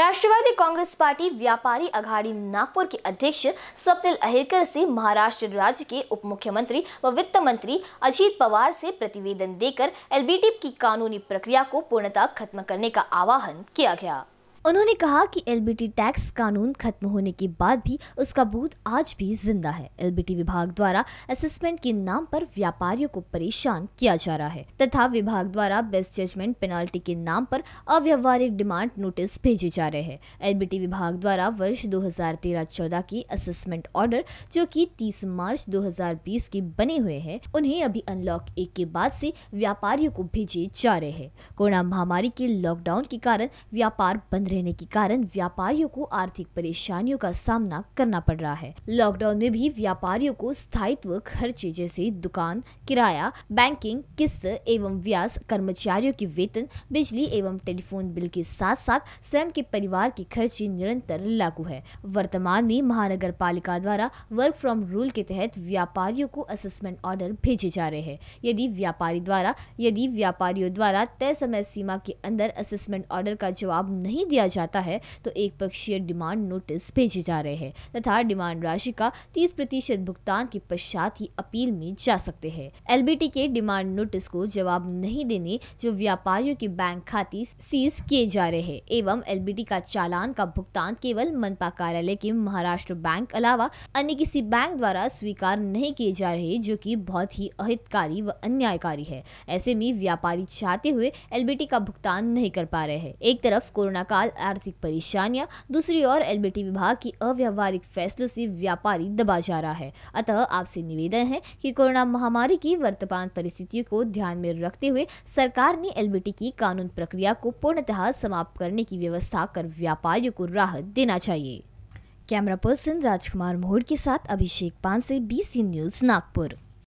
राष्ट्रवादी Congress party व्यापारी अघाड़ी नागपुर के अध्यक्ष स्वप्निल अहिरकर से महाराष्ट्र राज्य के उप मुख्यमंत्री व वित्त मंत्री अजीत पवार से प्रतिवेदन देकर एलबीटी की कानूनी प्रक्रिया को पूर्णतः खत्म करने का आह्वान किया गया उन्होंने कहा कि एलबीटी टैक्स कानून खत्म होने के बाद भी उसका बूथ आज भी जिंदा है एलबीटी विभाग द्वारा असेसमेंट के नाम पर व्यापारियों को परेशान किया जा रहा है तथा विभाग द्वारा बेस्ट जजमेंट पेनाल्टी के नाम पर अव्यवहारिक डिमांड नोटिस भेजे जा रहे हैं एलबीटी विभाग द्वारा वर्ष 2013-14 की असेसमेंट ऑर्डर जो की तीस मार्च दो के बने हुए है उन्हें अभी अनलॉक एक के बाद से व्यापारियों को भेजे जा रहे हैं कोरोना महामारी के लॉकडाउन के कारण व्यापार बंद रहने के कारण व्यापारियों को आर्थिक परेशानियों का सामना करना पड़ रहा है लॉकडाउन में भी व्यापारियों को स्थायित्व खर्चे जैसे दुकान किराया बैंकिंग किस्त एवं व्यास कर्मचारियों के वेतन बिजली एवं टेलीफोन बिल के साथ साथ स्वयं के परिवार के खर्चे निरंतर लागू है वर्तमान में महानगर पालिका द्वारा वर्क फ्रॉम रूल के तहत व्यापारियों को असेसमेंट ऑर्डर भेजे जा रहे हैं यदि व्यापारी द्वारा यदि व्यापारियों द्वारा तय समय सीमा के अंदर असेसमेंट ऑर्डर का जवाब नहीं दिया किया जाता है तो एक पक्षीय डिमांड नोटिस भेजे जा रहे हैं तथा डिमांड राशि का तीस प्रतिशत भुगतान के पश्चात ही अपील में जा सकते हैं एलबीटी के डिमांड नोटिस को जवाब नहीं देने जो व्यापारियों के बैंक खाते सीज किए जा रहे हैं एवं एल का चालान का भुगतान केवल मनपा कार्यालय के महाराष्ट्र बैंक अलावा अन्य किसी बैंक द्वारा स्वीकार नहीं किए जा रहे जो की बहुत ही अहितकारी व अन्यायकारी है ऐसे में व्यापारी चाहते हुए एलबीटी का भुगतान नहीं कर पा रहे हैं एक तरफ कोरोना काल आर्थिक परेशानियां दूसरी ओर एलबीटी विभाग की अव्यवहारिक फैसलों से व्यापारी दबा जा रहा है अतः आपसे निवेदन है कि कोरोना महामारी की वर्तमान परिस्थितियों को ध्यान में रखते हुए सरकार ने एलबीटी की कानून प्रक्रिया को पूर्णतः समाप्त करने की व्यवस्था कर व्यापारियों को राहत देना चाहिए कैमरा पर्सन राजकुमार मोहर के साथ अभिषेक पान से बीसी न्यूज नागपुर